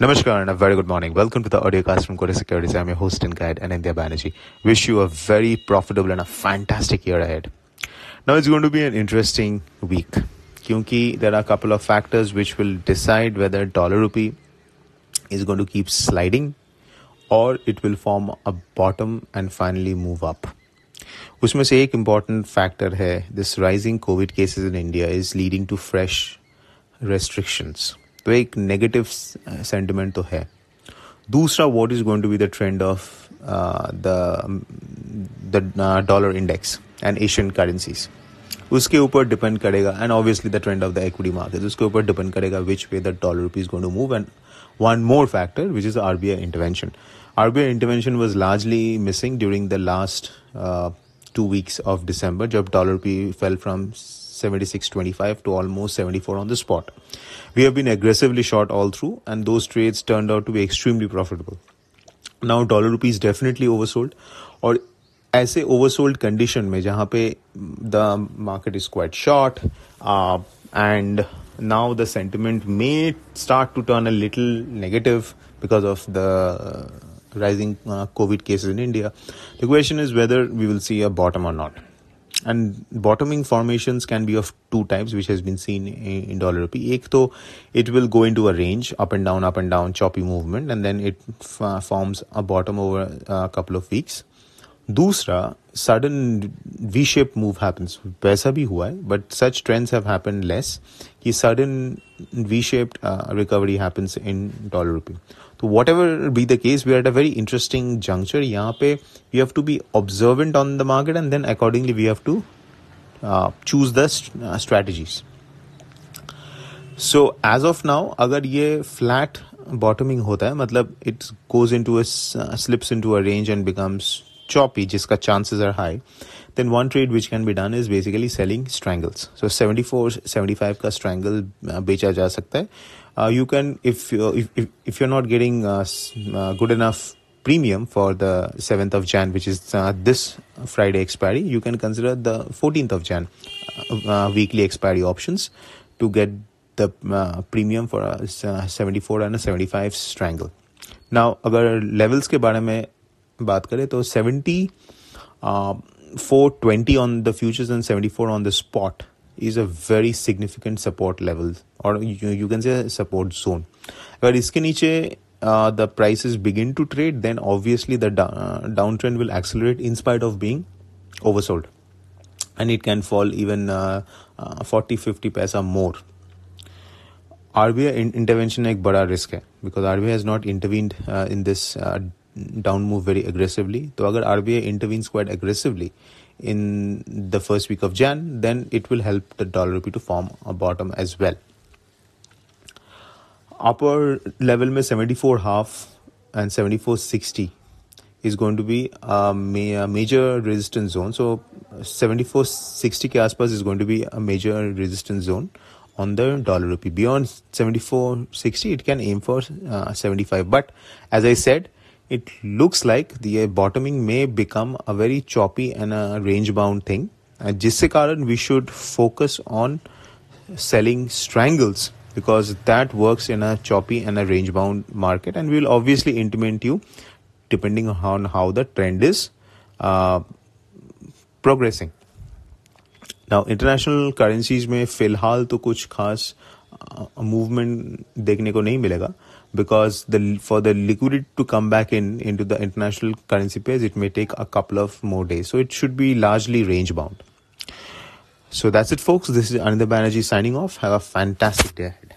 Namaskar and a very good morning. Welcome to the audiocast from Korea Securities. I'm your host and guide, Anindya Banerjee. Wish you a very profitable and a fantastic year ahead. Now it's going to be an interesting week. because there are a couple of factors which will decide whether dollar rupee is going to keep sliding or it will form a bottom and finally move up. उसमें से एक important factor है this rising covid cases in India is leading to fresh restrictions तो एक negative sentiment uh, तो है दूसरा what is going to be the trend of the dollar index and Asian currencies उसके ऊपर डिपेंड करेगा and obviously the trend of the equity market उसके ऊपर डिपेंड करेगा which way the dollar rupees going to move and one more factor which is are B I intervention R B I intervention was largely missing during the last two weeks of December जब dollar P fell from 76.25 to almost 74 on the spot. We have been aggressively short all through and those trades turned out to be extremely profitable. Now dollar rupee is definitely oversold or ऐसे oversold condition में जहाँ the market is quite short, uh, and now the sentiment may start to turn a little negative because of the uh, rising uh, COVID cases in India. The question is whether we will see a bottom or not and bottoming formations can be of two types which has been seen in dollar rupee ek to it will go into a range up and down up and down choppy movement and then it forms a bottom over a couple of weeks दूसरा sudden V shape move happens वैसा भी हुआ है but such trends have happen less कि sudden V shaped recovery happens in dollar rupee तो whatever be the case we are at a very interesting juncture यहाँ पे we have to be observant on the market and then accordingly we have to choose the strategies so as of now अगर ये flat bottoming होता है मतलब it's goes into slips into a range and becomes choppy, jiska chances are high, then one trade which can be done is basically selling strangles. So 74, 75 का strangle बेचा जा सकता है. Uh, you can if you if if, if you're not getting uh, uh, good enough premium for the 7th of Jan, which is uh, this Friday expiry, you can consider the 14th of Jan uh, weekly expiry options to get the uh, premium for a 74 and a 75 strangle. Now, अगर levels के बारे में बात करें तो seventy four twenty on the futures and seventy four on the spot is a very significant support level और you can say support zone अगर इसके नीचे the is begin to trade then obviously the down trend will accelerate in spite of being oversold and it can fall even forty fifty paisa more paisa R B I intervention एक बड़ा risk है because R B I has not intervene in this Down move very aggressively. So, if RBI intervenes quite aggressively in the first week of Jan, then it will help the dollar rupee to form a bottom as well. Upper level may 74 half and 74.60 is going to be a, ma- a major resistance zone. So 74.60 के aspas is going to be a major resistance zone on the dollar rupee. Beyond 74.60, it can aim for uh, 75. But as I said, it looks like the bottoming may become a very choppy and a range bound thing and uh, jisse karan we should focus on selling strangles because that works in a choppy and a range bound market and we'll obviously intimate you depending on how the trend is uh, progressing now international currencies में फिलहाल तो कुछ खास movement देखने को नहीं मिलेगा because the for the liquidity to come back in into the international currency pairs it may take a couple of more days so it should be largely range bound so that's it folks this is another banerjee signing off have a fantastic day